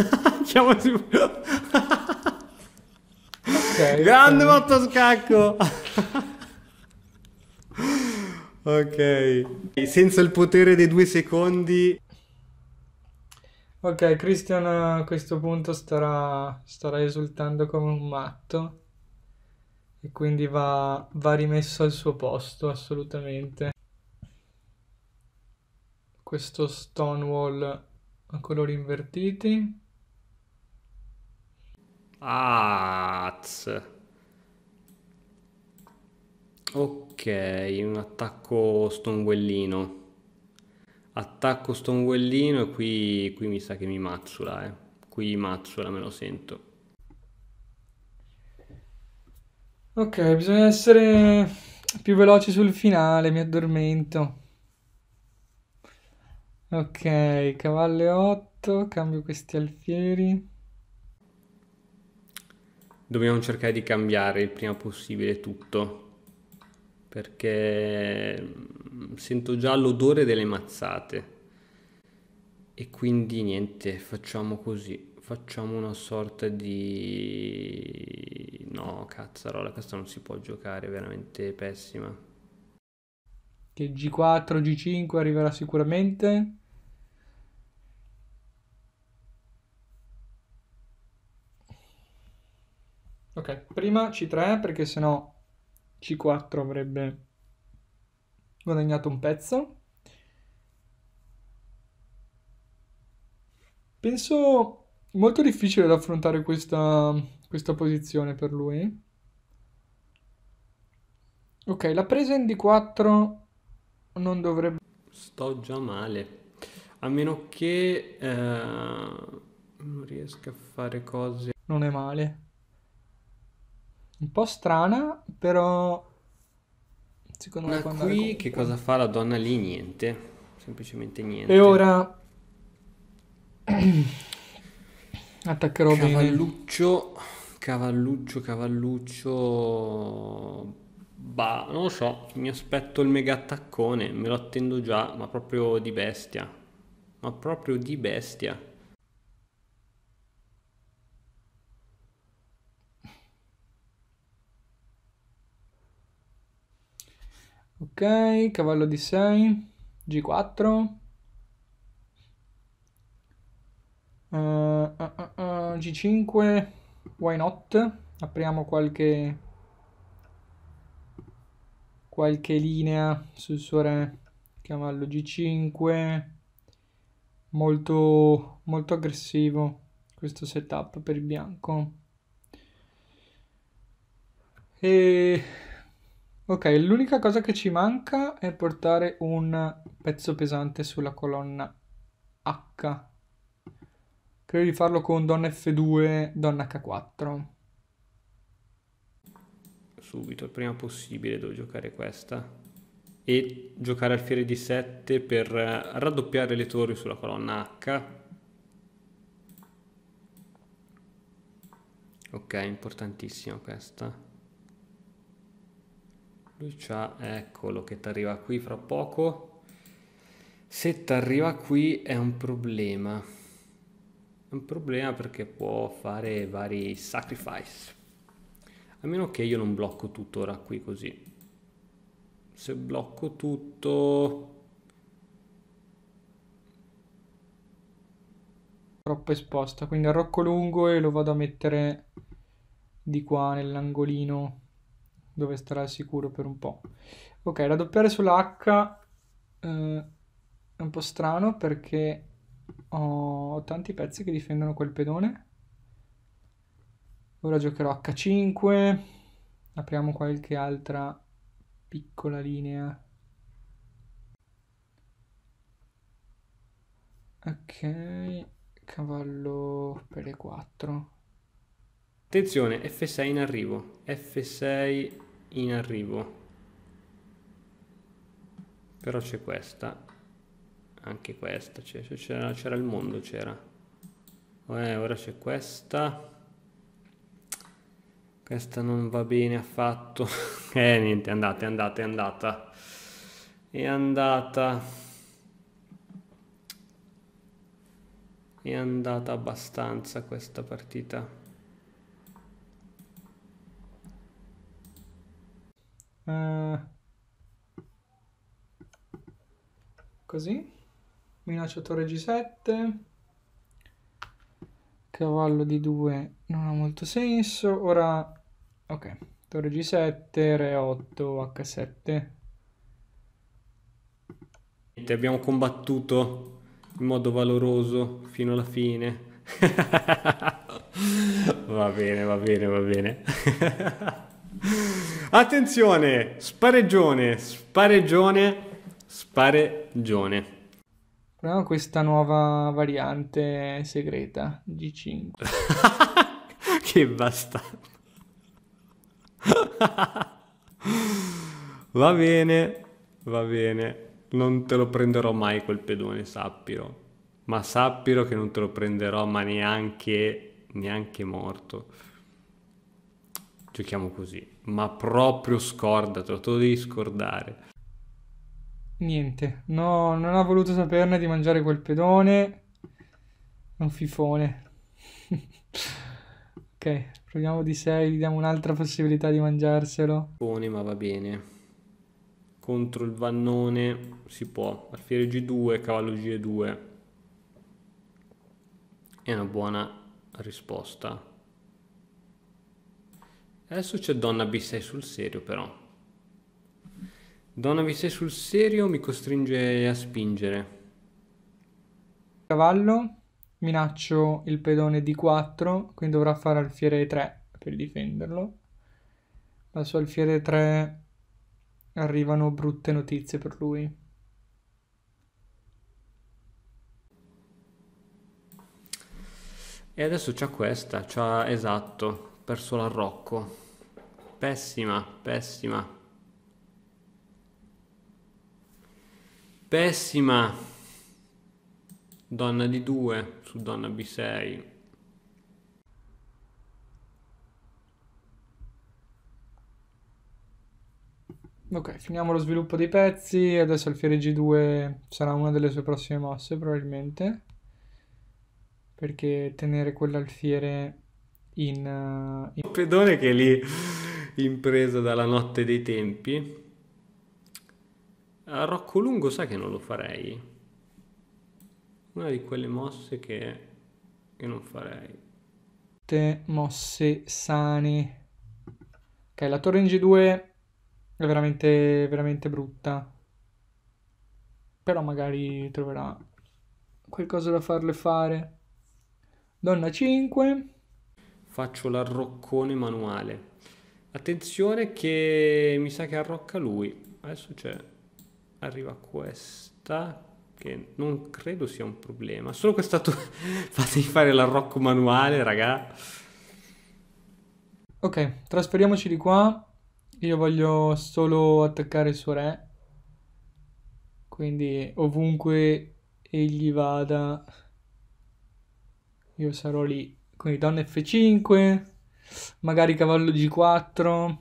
okay, Grande okay. mottoscacco! ok. Senza il potere dei due secondi. Ok, Christian a questo punto starà, starà esultando come un matto. E quindi va, va rimesso al suo posto, assolutamente. Questo Stonewall a colori invertiti. Az. Ok, un attacco stonguellino. Attacco stonguellino e qui, qui, mi sa che mi mazzula, eh. Qui mazzula, me lo sento. Ok, bisogna essere più veloci sul finale, mi addormento. Ok, cavallo 8, cambio questi alfieri dobbiamo cercare di cambiare il prima possibile tutto perché mm, sento già l'odore delle mazzate e quindi niente facciamo così facciamo una sorta di no cazzarola questa non si può giocare è veramente pessima che G4 G5 arriverà sicuramente Prima C3 perché sennò C4 avrebbe guadagnato un pezzo. Penso molto difficile da affrontare questa, questa posizione per lui. Ok, la presa in D4 non dovrebbe... Sto già male. A meno che eh, non riesca a fare cose... Non è male un po' strana, però secondo Ma me... Ma qui che cosa fa la donna lì? Niente, semplicemente niente. E ora attaccherò cavalluccio, bene. Cavalluccio, cavalluccio... Bah, non lo so, mi aspetto il mega attaccone, me lo attendo già, ma proprio di bestia. Ma proprio di bestia. ok cavallo di 6 g4 uh, uh, uh, g5 why not apriamo qualche qualche linea sul suo re cavallo g5 molto molto aggressivo questo setup per il bianco e Ok, l'unica cosa che ci manca è portare un pezzo pesante sulla colonna H. Credo di farlo con donna F2, donna H4. Subito, il prima possibile devo giocare questa. E giocare alfiere di 7 per raddoppiare le torri sulla colonna H. Ok, importantissima questa. Lui c'ha, eccolo che ti arriva qui fra poco. Se ti arriva qui è un problema. È un problema perché può fare vari sacrifice. A meno che io non blocco tutto ora qui così. Se blocco tutto... Troppo esposta, quindi arrocco lungo e lo vado a mettere di qua nell'angolino dove starà al sicuro per un po'. Ok, raddoppiare sulla H eh, è un po' strano perché ho tanti pezzi che difendono quel pedone. Ora giocherò H5, apriamo qualche altra piccola linea. Ok, cavallo per le 4. Attenzione, F6 in arrivo. F6 in arrivo però c'è questa anche questa c'era il mondo c'era eh, ora c'è questa questa non va bene affatto eh niente andate andate andata è andata è andata abbastanza questa partita Eh, così così torre g7 cavallo d 2 non ha molto senso ora ok torre g7 re 8 h7 abbiamo combattuto in modo valoroso fino alla fine va bene va bene va bene Attenzione, spareggione, spareggione, spareggione. Proviamo questa nuova variante segreta, G5. che bastardo. va bene, va bene. Non te lo prenderò mai quel pedone, sappiro. Ma sappiro che non te lo prenderò, ma neanche, neanche morto giochiamo così, ma proprio scordatelo, te lo devi scordare. Niente, no, non ha voluto saperne di mangiare quel pedone, un fifone. ok, proviamo di 6, gli diamo un'altra possibilità di mangiarselo. Fifone, ma va bene. Contro il vannone si può, alfiere G2, cavallo G2. È una buona risposta. Adesso c'è Donna B6 sul serio però. Donna B6 sul serio mi costringe a spingere. Cavallo, minaccio il pedone D4, quindi dovrà fare alfiere 3 per difenderlo. Ma su alfiere 3 arrivano brutte notizie per lui. E adesso c'ha questa, c'ha esatto, perso Rocco. Pessima, pessima. Pessima. Donna di 2 su donna B6. Ok, finiamo lo sviluppo dei pezzi. Adesso fiore G2 sarà una delle sue prossime mosse, probabilmente. Perché tenere quell'alfiere in, eh, in... pedone che lì impreso dalla notte dei tempi a Rocco Lungo sai che non lo farei una di quelle mosse che, che non farei te mosse sane ok la torre in G2 è veramente veramente brutta però magari troverà qualcosa da farle fare donna 5 faccio l'arroccone manuale attenzione che mi sa che arrocca lui adesso c'è arriva questa che non credo sia un problema solo questa tu fatemi fare l'arrocco manuale raga ok trasferiamoci di qua io voglio solo attaccare il suo re quindi ovunque egli vada io sarò lì quindi donne F5, magari cavallo G4,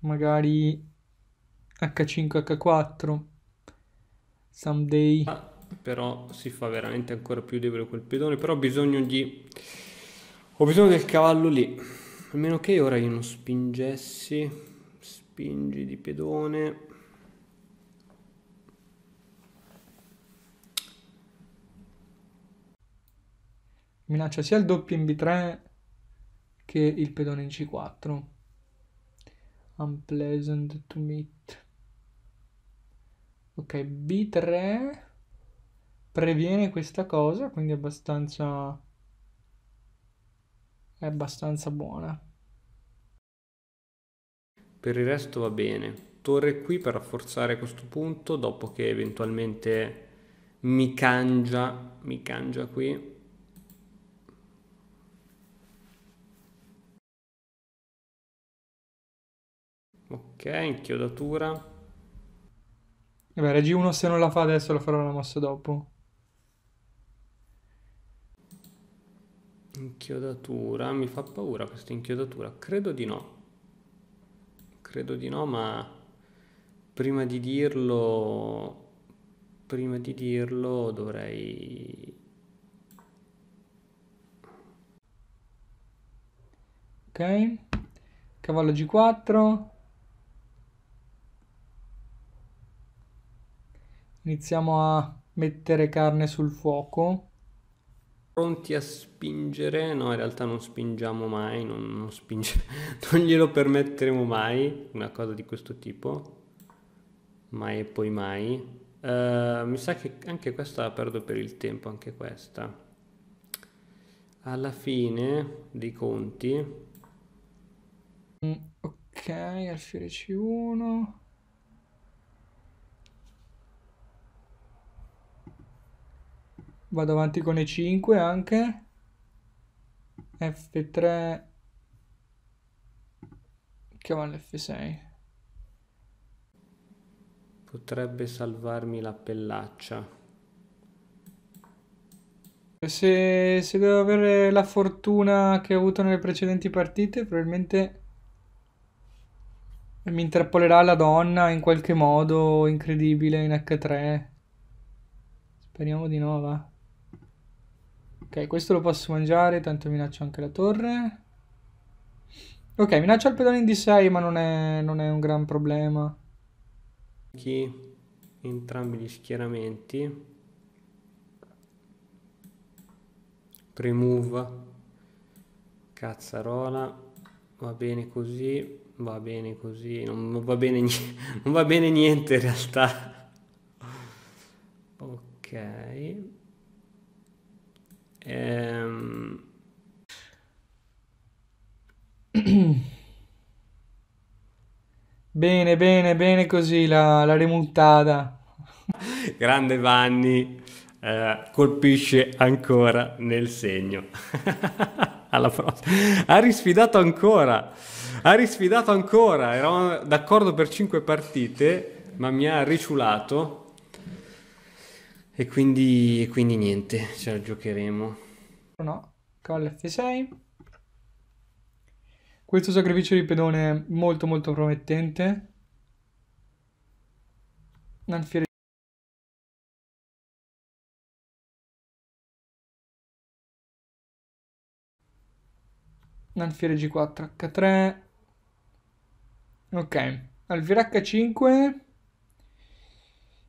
magari H5, H4, someday. Ah, però si fa veramente ancora più debole quel pedone, però ho bisogno di... Ho bisogno del cavallo lì. A meno che ora io non spingessi, spingi di pedone minaccia sia il doppio in B3 che il pedone in C4 unpleasant to meet ok B3 previene questa cosa quindi è abbastanza è abbastanza buona per il resto va bene torre qui per rafforzare questo punto dopo che eventualmente mi cangia mi cangia qui Ok, inchiodatura. Vabbè, reg 1 se non la fa adesso la farò la mossa dopo. Inchiodatura, mi fa paura questa inchiodatura, credo di no. Credo di no, ma prima di dirlo prima di dirlo dovrei ok cavallo g4 Iniziamo a mettere carne sul fuoco. Pronti a spingere? No, in realtà non spingiamo mai, non, non, spinge... non glielo permetteremo mai, una cosa di questo tipo. Mai e poi mai. Uh, mi sa che anche questa la perdo per il tempo, anche questa. Alla fine dei conti... Mm, ok, alfiere C1... vado avanti con E5 anche F3 cavallo F6 potrebbe salvarmi la pellaccia se, se devo avere la fortuna che ho avuto nelle precedenti partite probabilmente mi intrappolerà la donna in qualche modo incredibile in H3 speriamo di no va Ok, questo lo posso mangiare, tanto minaccio anche la torre. Ok, minaccia il pedone in D6, ma non è, non è un gran problema. Chi? Entrambi gli schieramenti. Remove. Cazzarola. Va bene così. Va bene così. Non, non va, bene, non va bene niente in realtà. Ok. Ehm... Bene, bene, bene così la, la remontata. Grande Vanni, eh, colpisce ancora nel segno. Alla prossima. Ha risfidato ancora, ha risfidato ancora. Eravamo d'accordo per cinque partite, ma mi ha riciulato e quindi, e quindi niente, ce la giocheremo. No, cavallo F6. Questo sacrificio di pedone è molto molto promettente. Alfiere Alfiere G4 H3 Ok Alfiere H5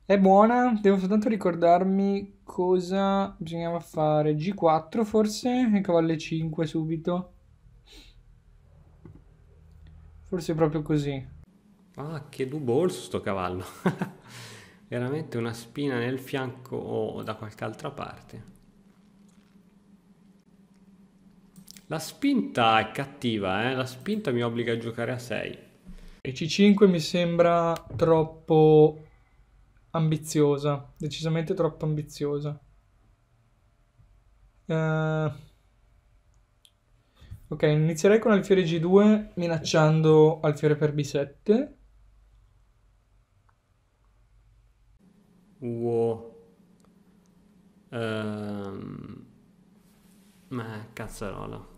è buona, devo soltanto ricordarmi cosa bisognava fare. G4 forse e cavallo 5 subito. Forse proprio così. Ah, che dubolso sto cavallo. Veramente una spina nel fianco o da qualche altra parte. La spinta è cattiva, eh? la spinta mi obbliga a giocare a 6. E C5 mi sembra troppo ambiziosa, decisamente troppo ambiziosa. Uh, ok, inizierei con alfiere G2 minacciando alfiere per B7. Wow. Um, ma cazzarola.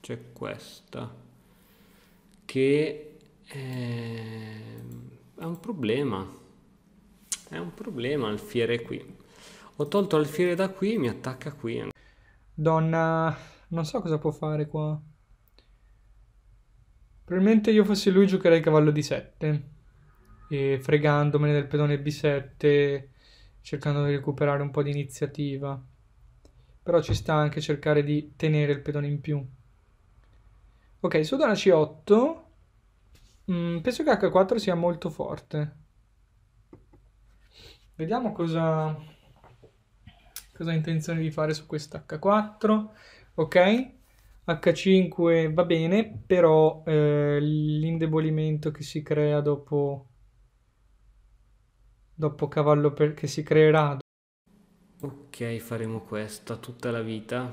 C'è questa che Ehm, è un problema, è un problema alfiere qui. Ho tolto alfiere da qui e mi attacca qui. Donna, non so cosa può fare qua. Probabilmente io fossi lui giocherei cavallo di 7 e fregandomene del pedone B7 cercando di recuperare un po' di iniziativa però ci sta anche cercare di tenere il pedone in più ok su donna C8 Mm, penso che H4 sia molto forte. Vediamo cosa, cosa ha intenzione di fare su h 4 Ok, H5 va bene, però eh, l'indebolimento che si crea dopo, dopo cavallo per, che si creerà. Ok, faremo questa tutta la vita.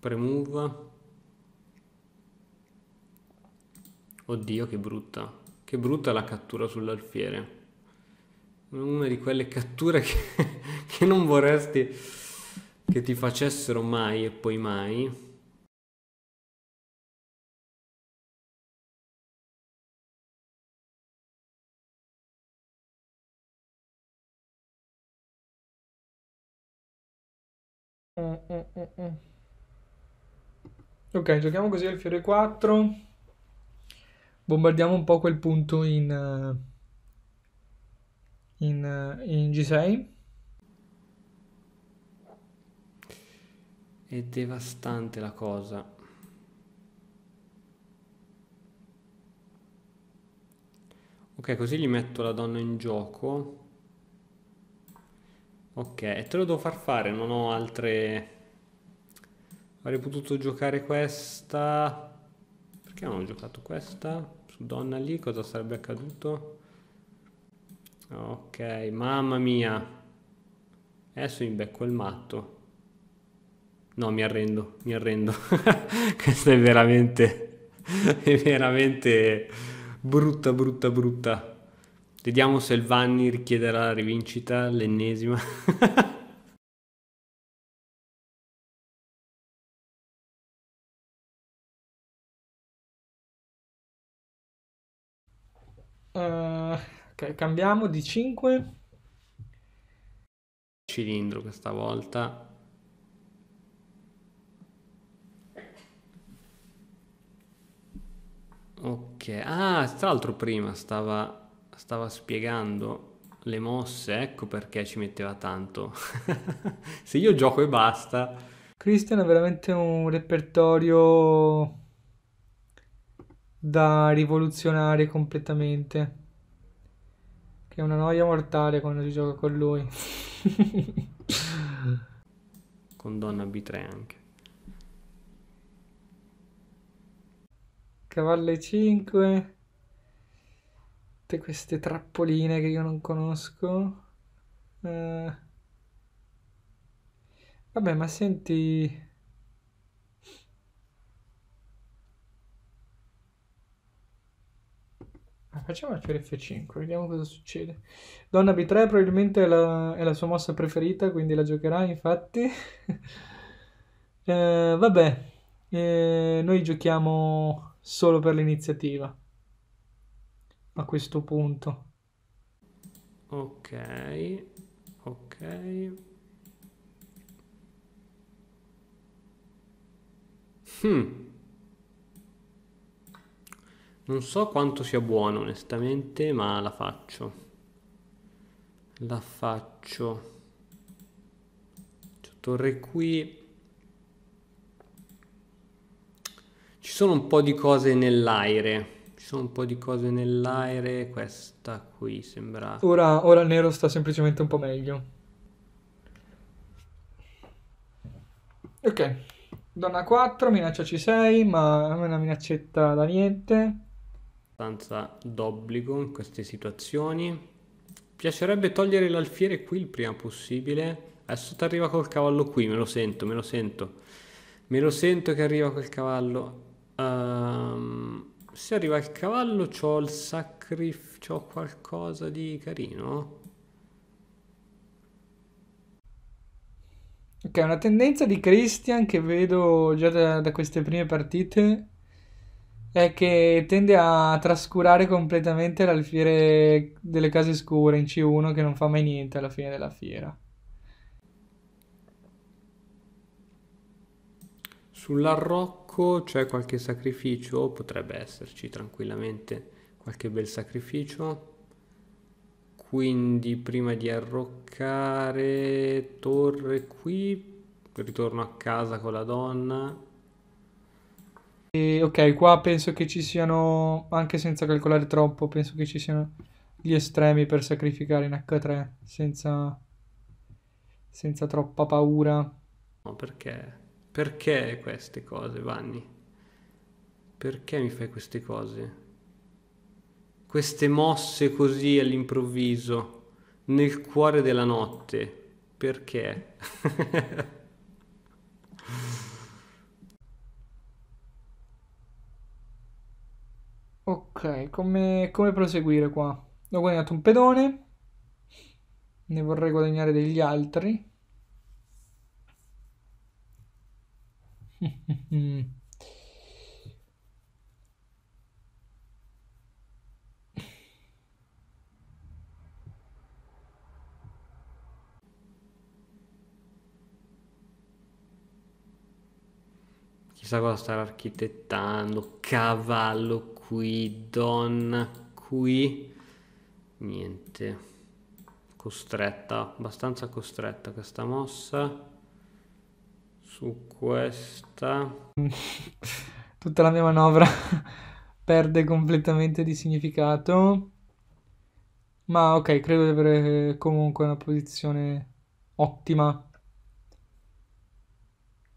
Premove. Oddio, che brutta. Che brutta la cattura sull'alfiere. Una di quelle catture che, che non vorresti che ti facessero mai e poi mai. Mm, mm, mm, ok, giochiamo così al fiore 4 bombardiamo un po' quel punto in, eh, in, eh, in G6. È devastante la cosa. Ok, così gli metto la donna in gioco. Ok, e te lo devo far fare, non ho altre... Avrei potuto giocare questa... Perché non ho giocato questa? su donna lì cosa sarebbe accaduto? Ok, mamma mia. Adesso mi becco il matto. No, mi arrendo, mi arrendo. Questa è veramente, è veramente brutta, brutta, brutta. Vediamo se il Vanni richiederà la rivincita, l'ennesima. Uh, cambiamo di 5. Cilindro questa volta. Ok, ah, tra l'altro prima stava, stava spiegando le mosse, ecco perché ci metteva tanto. Se io gioco e basta. Christian ha veramente un repertorio da rivoluzionare completamente. Che è una noia mortale quando si gioca con lui. con donna B3 anche. Cavallo 5 Tutte queste trappoline che io non conosco. Uh... Vabbè, ma senti... Ah, facciamo una fiola F5, vediamo cosa succede. Donna B3 probabilmente è la, è la sua mossa preferita, quindi la giocherà infatti. eh, vabbè, eh, noi giochiamo solo per l'iniziativa. A questo punto. Ok, ok. Hmm. Non so quanto sia buono onestamente, ma la faccio. La faccio. Cioè, torre qui. Ci sono un po' di cose nell'aere. Ci sono un po' di cose nell'aere. Questa qui sembra... Ora, ora il nero sta semplicemente un po' meglio. Ok, donna 4, minaccia C6, ma è una minaccetta da niente abbastanza d'obbligo in queste situazioni. Piacerebbe togliere l'alfiere qui il prima possibile. Adesso ti arriva col cavallo qui, me lo sento, me lo sento. Me lo sento che arriva quel cavallo. Um, se arriva il cavallo c'ho il sacrificio, c'ho qualcosa di carino. Ok, una tendenza di Christian che vedo già da, da queste prime partite è che tende a trascurare completamente l'alfiere delle case scure in C1 che non fa mai niente alla fine della fiera. Sull'arrocco c'è qualche sacrificio? Potrebbe esserci tranquillamente qualche bel sacrificio. Quindi prima di arroccare torre qui, ritorno a casa con la donna e, ok, qua penso che ci siano, anche senza calcolare troppo, penso che ci siano gli estremi per sacrificare in H3 senza, senza troppa paura. No, perché? Perché queste cose, Vanni? Perché mi fai queste cose? Queste mosse così all'improvviso, nel cuore della notte. Perché? Ok, come, come proseguire qua? Ho guadagnato un pedone, ne vorrei guadagnare degli altri. chissà cosa starà architettando, cavallo qui, donna qui, niente, costretta, abbastanza costretta questa mossa, su questa... Tutta la mia manovra perde completamente di significato, ma ok, credo di avere eh, comunque una posizione ottima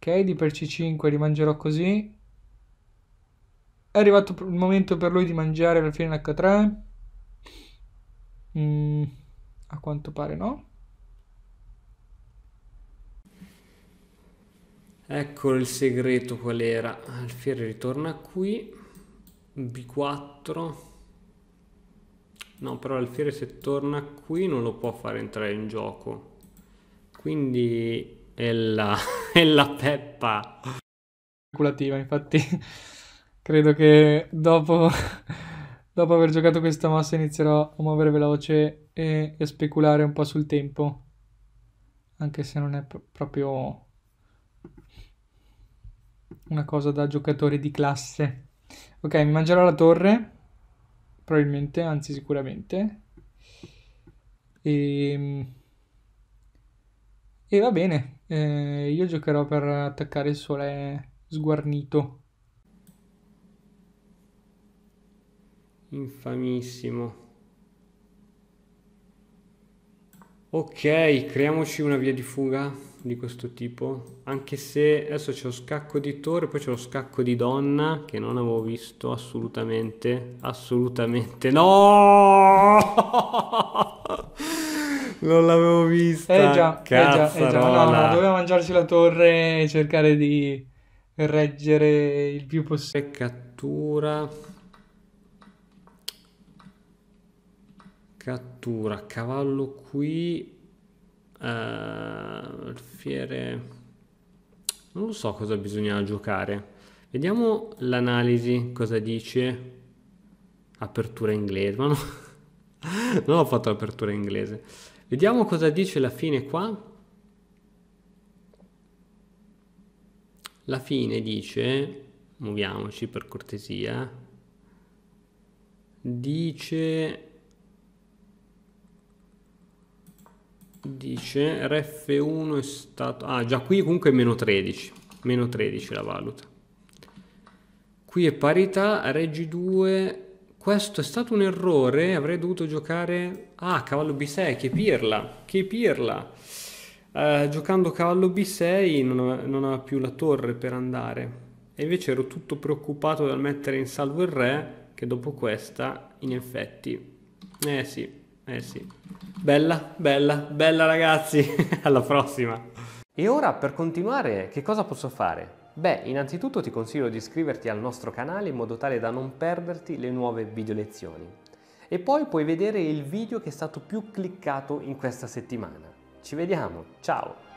Ok, di per C5 rimangerò così. È arrivato il momento per lui di mangiare alla fine h 3 Mm, a quanto pare no. Ecco il segreto qual era. Alfiere ritorna qui. B4. No, però l'alfiere se torna qui non lo può fare entrare in gioco. Quindi è là è la peppa. speculativa infatti, credo che dopo, dopo aver giocato questa mossa inizierò a muovere veloce e, e speculare un po' sul tempo. Anche se non è pro- proprio una cosa da giocatore di classe. Ok, mi mangerò la torre, probabilmente, anzi sicuramente. E ehm, e va bene, eh, io giocherò per attaccare il sole sguarnito. Infamissimo. Ok, creiamoci una via di fuga di questo tipo. Anche se adesso c'è lo scacco di torre, poi c'è lo scacco di donna che non avevo visto assolutamente. Assolutamente no! Non l'avevo vista. Eh già, Cazzarola. eh già, eh già. No, no, doveva mangiarsi la torre e cercare di reggere il più possibile. Cattura. Cattura, cavallo qui. Uh, eh, alfiere. Non lo so cosa bisogna giocare. Vediamo l'analisi, cosa dice. Apertura inglese, ma no. non ho fatto l'apertura inglese. Vediamo cosa dice la fine qua. La fine dice, muoviamoci per cortesia, dice, dice rf1 è stato, ah già qui comunque è meno 13, meno 13 la valuta. Qui è parità, reg2 questo è stato un errore, avrei dovuto giocare ah, cavallo b6, che pirla, che pirla. Eh, giocando cavallo b6 non aveva, non aveva più la torre per andare e invece ero tutto preoccupato dal mettere in salvo il re che dopo questa in effetti eh sì, eh sì. Bella, bella, bella ragazzi, alla prossima. E ora per continuare che cosa posso fare? Beh, innanzitutto ti consiglio di iscriverti al nostro canale in modo tale da non perderti le nuove video lezioni. E poi puoi vedere il video che è stato più cliccato in questa settimana. Ci vediamo, ciao!